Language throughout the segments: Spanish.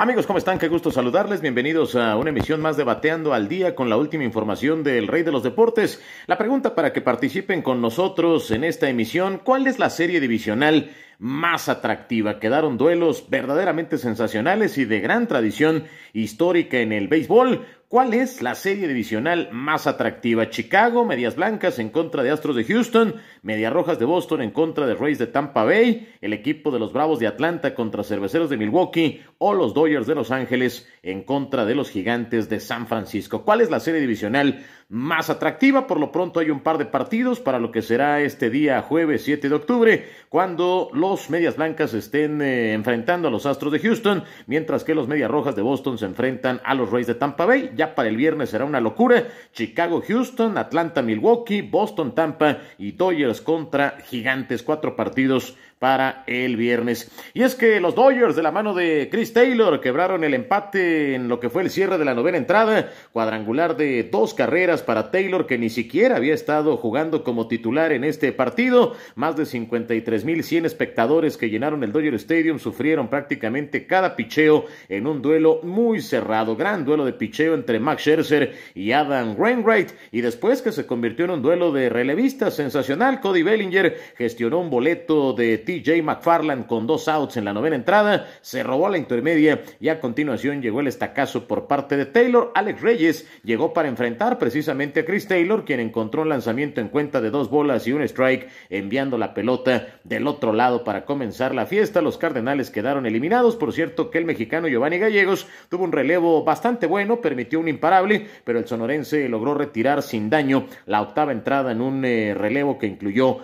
Amigos, ¿cómo están? Qué gusto saludarles. Bienvenidos a una emisión más de Bateando al Día con la última información del Rey de los Deportes. La pregunta para que participen con nosotros en esta emisión, ¿cuál es la serie divisional más atractiva? Quedaron duelos verdaderamente sensacionales y de gran tradición histórica en el béisbol. ¿Cuál es la serie divisional más atractiva? Chicago, Medias Blancas en contra de Astros de Houston, Medias Rojas de Boston en contra de Rays de Tampa Bay, el equipo de los Bravos de Atlanta contra Cerveceros de Milwaukee o los Dodgers de Los Ángeles en contra de los Gigantes de San Francisco. ¿Cuál es la serie divisional más atractiva. Por lo pronto hay un par de partidos para lo que será este día jueves 7 de octubre, cuando los Medias Blancas estén eh, enfrentando a los Astros de Houston, mientras que los Medias Rojas de Boston se enfrentan a los Rays de Tampa Bay. Ya para el viernes será una locura. Chicago, Houston, Atlanta, Milwaukee, Boston, Tampa y Dodgers contra Gigantes. Cuatro partidos para el viernes. Y es que los Dodgers de la mano de Chris Taylor quebraron el empate en lo que fue el cierre de la novena entrada, cuadrangular de dos carreras para Taylor, que ni siquiera había estado jugando como titular en este partido. Más de 53.100 espectadores que llenaron el Dodger Stadium sufrieron prácticamente cada picheo en un duelo muy cerrado. Gran duelo de picheo entre Max Scherzer y Adam Wainwright. Y después que se convirtió en un duelo de relevistas sensacional, Cody Bellinger gestionó un boleto de TJ McFarland con dos outs en la novena entrada, se robó la intermedia y a continuación llegó el estacazo por parte de Taylor. Alex Reyes llegó para enfrentar precisamente precisamente a Chris Taylor, quien encontró un lanzamiento en cuenta de dos bolas y un strike, enviando la pelota del otro lado para comenzar la fiesta. Los Cardenales quedaron eliminados. Por cierto, que el mexicano Giovanni Gallegos tuvo un relevo bastante bueno, permitió un imparable, pero el sonorense logró retirar sin daño la octava entrada en un eh, relevo que incluyó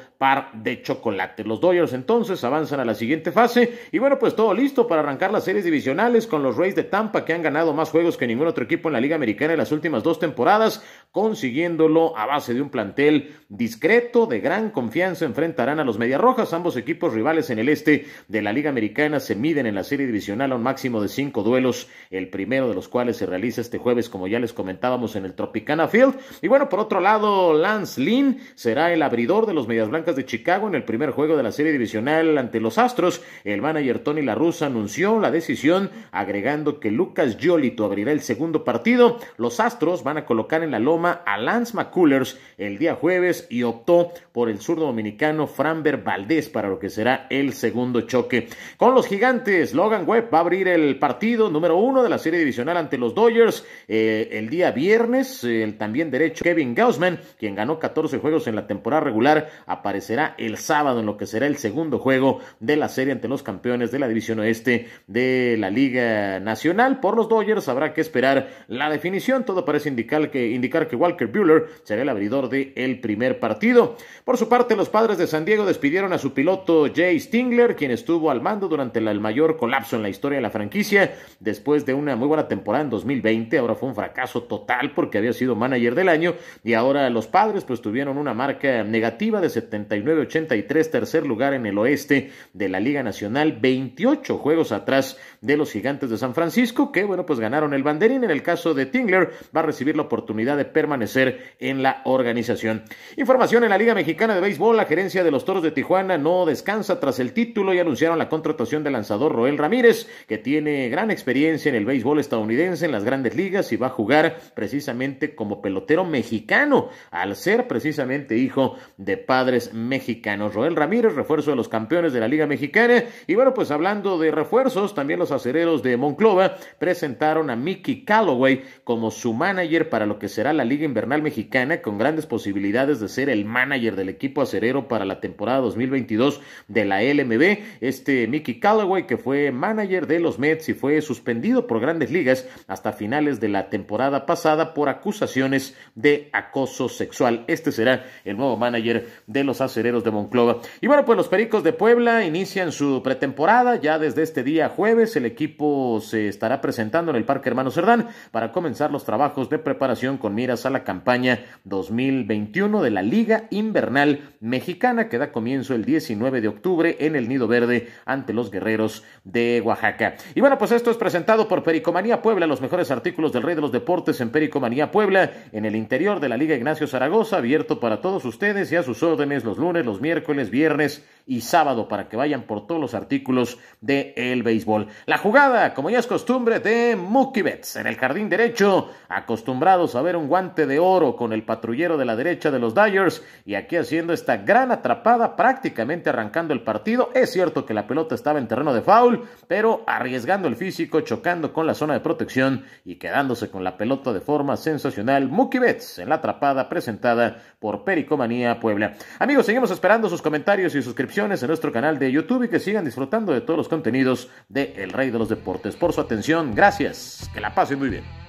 de chocolate. Los Dodgers entonces avanzan a la siguiente fase y bueno, pues todo listo para arrancar las series divisionales con los Rays de Tampa que han ganado más juegos que ningún otro equipo en la Liga Americana en las últimas dos temporadas, consiguiéndolo a base de un plantel discreto, de gran confianza, enfrentarán a los Medias Rojas, ambos equipos rivales en el este de la Liga Americana se miden en la serie divisional a un máximo de cinco duelos, el primero de los cuales se realiza este jueves, como ya les comentábamos, en el Tropicana Field. Y bueno, por otro lado, Lance Lynn será el abridor de los Medias Blancas de Chicago en el primer juego de la serie divisional ante los Astros. El manager Tony La Russa anunció la decisión, agregando que Lucas Giolito abrirá el segundo partido. Los Astros van a colocar en la loma a Lance McCullers el día jueves y optó por el sur dominicano Framber Valdés para lo que será el segundo choque. Con los gigantes, Logan Webb va a abrir el partido número uno de la serie divisional ante los Dodgers eh, el día viernes. El también derecho Kevin Gaussman, quien ganó 14 juegos en la temporada regular, apareció será el sábado en lo que será el segundo juego de la serie ante los campeones de la División Oeste de la Liga Nacional. Por los Dodgers habrá que esperar la definición. Todo parece indicar que, indicar que Walker Bueller será el abridor del el primer partido. Por su parte, los padres de San Diego despidieron a su piloto Jay Stingler, quien estuvo al mando durante el mayor colapso en la historia de la franquicia, después de una muy buena temporada en 2020. Ahora fue un fracaso total porque había sido manager del año y ahora los padres pues tuvieron una marca negativa de 70 79-83, tercer lugar en el oeste de la Liga Nacional, 28 juegos atrás de los Gigantes de San Francisco, que bueno, pues ganaron el banderín. En el caso de Tingler, va a recibir la oportunidad de permanecer en la organización. Información en la Liga Mexicana de Béisbol, la gerencia de los Toros de Tijuana no descansa tras el título y anunciaron la contratación del lanzador Roel Ramírez, que tiene gran experiencia en el béisbol estadounidense, en las grandes ligas y va a jugar precisamente como pelotero mexicano, al ser precisamente hijo de padres mexicanos. Roel Ramírez, refuerzo de los campeones de la Liga Mexicana. Y bueno, pues hablando de refuerzos, también los acereros de Monclova presentaron a Mickey Calloway como su manager para lo que será la Liga Invernal Mexicana, con grandes posibilidades de ser el manager del equipo acerero para la temporada 2022 de la LMB. Este Mickey Calloway, que fue manager de los Mets y fue suspendido por grandes ligas hasta finales de la temporada pasada por acusaciones de acoso sexual. Este será el nuevo manager de los acereros de Monclova. Y bueno, pues los Pericos de Puebla inician su pretemporada. Ya desde este día jueves el equipo se estará presentando en el Parque Hermano Cerdán para comenzar los trabajos de preparación con miras a la campaña 2021 de la Liga Invernal Mexicana que da comienzo el 19 de octubre en el Nido Verde ante los guerreros de Oaxaca. Y bueno, pues esto es presentado por Pericomanía Puebla, los mejores artículos del Rey de los Deportes en Pericomanía Puebla, en el interior de la Liga Ignacio Zaragoza, abierto para todos ustedes y a sus órdenes lunes, los miércoles, viernes y sábado para que vayan por todos los artículos de el béisbol. La jugada, como ya es costumbre, de Mookie Betts en el jardín derecho, acostumbrados a ver un guante de oro con el patrullero de la derecha de los Dyers y aquí haciendo esta gran atrapada prácticamente arrancando el partido. Es cierto que la pelota estaba en terreno de foul, pero arriesgando el físico, chocando con la zona de protección y quedándose con la pelota de forma sensacional. Mookie Betts en la atrapada presentada por Pericomanía Puebla. Amigos, pues seguimos esperando sus comentarios y suscripciones en nuestro canal de YouTube y que sigan disfrutando de todos los contenidos de El Rey de los Deportes. Por su atención, gracias. Que la pasen muy bien.